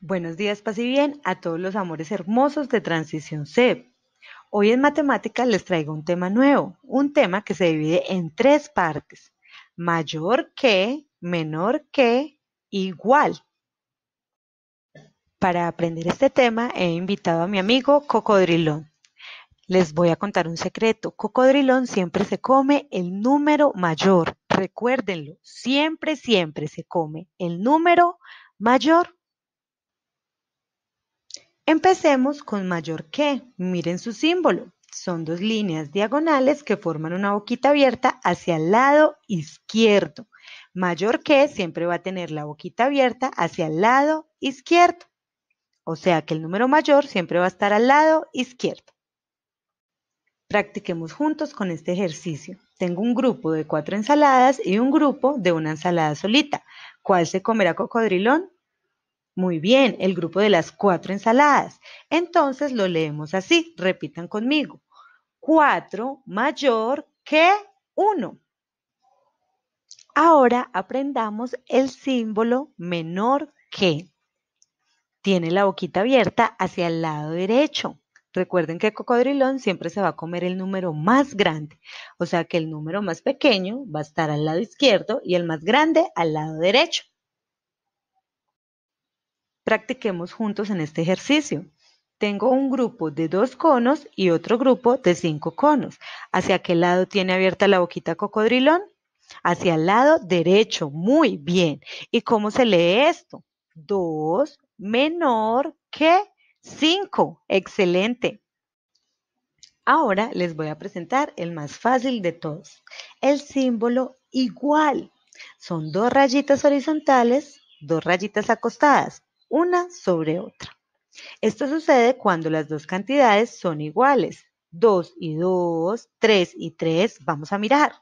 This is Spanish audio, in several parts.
Buenos días, paz y bien a todos los amores hermosos de Transición C. Hoy en matemáticas les traigo un tema nuevo, un tema que se divide en tres partes, mayor que, menor que, igual. Para aprender este tema he invitado a mi amigo Cocodrilón. Les voy a contar un secreto. Cocodrilón siempre se come el número mayor. Recuérdenlo, siempre, siempre se come el número mayor. Empecemos con mayor que. Miren su símbolo. Son dos líneas diagonales que forman una boquita abierta hacia el lado izquierdo. Mayor que siempre va a tener la boquita abierta hacia el lado izquierdo. O sea que el número mayor siempre va a estar al lado izquierdo. Practiquemos juntos con este ejercicio. Tengo un grupo de cuatro ensaladas y un grupo de una ensalada solita. ¿Cuál se comerá cocodrilón? Muy bien, el grupo de las cuatro ensaladas. Entonces lo leemos así, repitan conmigo. Cuatro mayor que uno. Ahora aprendamos el símbolo menor que. Tiene la boquita abierta hacia el lado derecho. Recuerden que el cocodrilón siempre se va a comer el número más grande, o sea que el número más pequeño va a estar al lado izquierdo y el más grande al lado derecho. Practiquemos juntos en este ejercicio. Tengo un grupo de dos conos y otro grupo de cinco conos. ¿Hacia qué lado tiene abierta la boquita cocodrilón? Hacia el lado derecho. Muy bien. ¿Y cómo se lee esto? 2 menor que 5. Excelente. Ahora les voy a presentar el más fácil de todos, el símbolo igual. Son dos rayitas horizontales, dos rayitas acostadas una sobre otra. Esto sucede cuando las dos cantidades son iguales. 2 y 2, 3 y 3, vamos a mirar.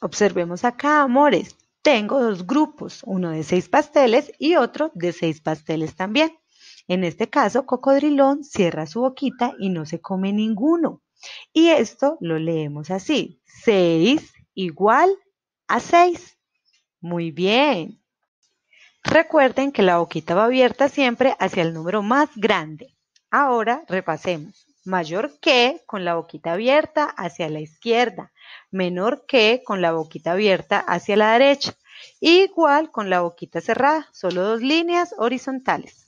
Observemos acá, amores. Tengo dos grupos, uno de seis pasteles y otro de 6 pasteles también. En este caso, Cocodrilón cierra su boquita y no se come ninguno. Y esto lo leemos así, 6 igual a 6. Muy bien. Recuerden que la boquita va abierta siempre hacia el número más grande. Ahora repasemos. Mayor que con la boquita abierta hacia la izquierda. Menor que con la boquita abierta hacia la derecha. Igual con la boquita cerrada. Solo dos líneas horizontales.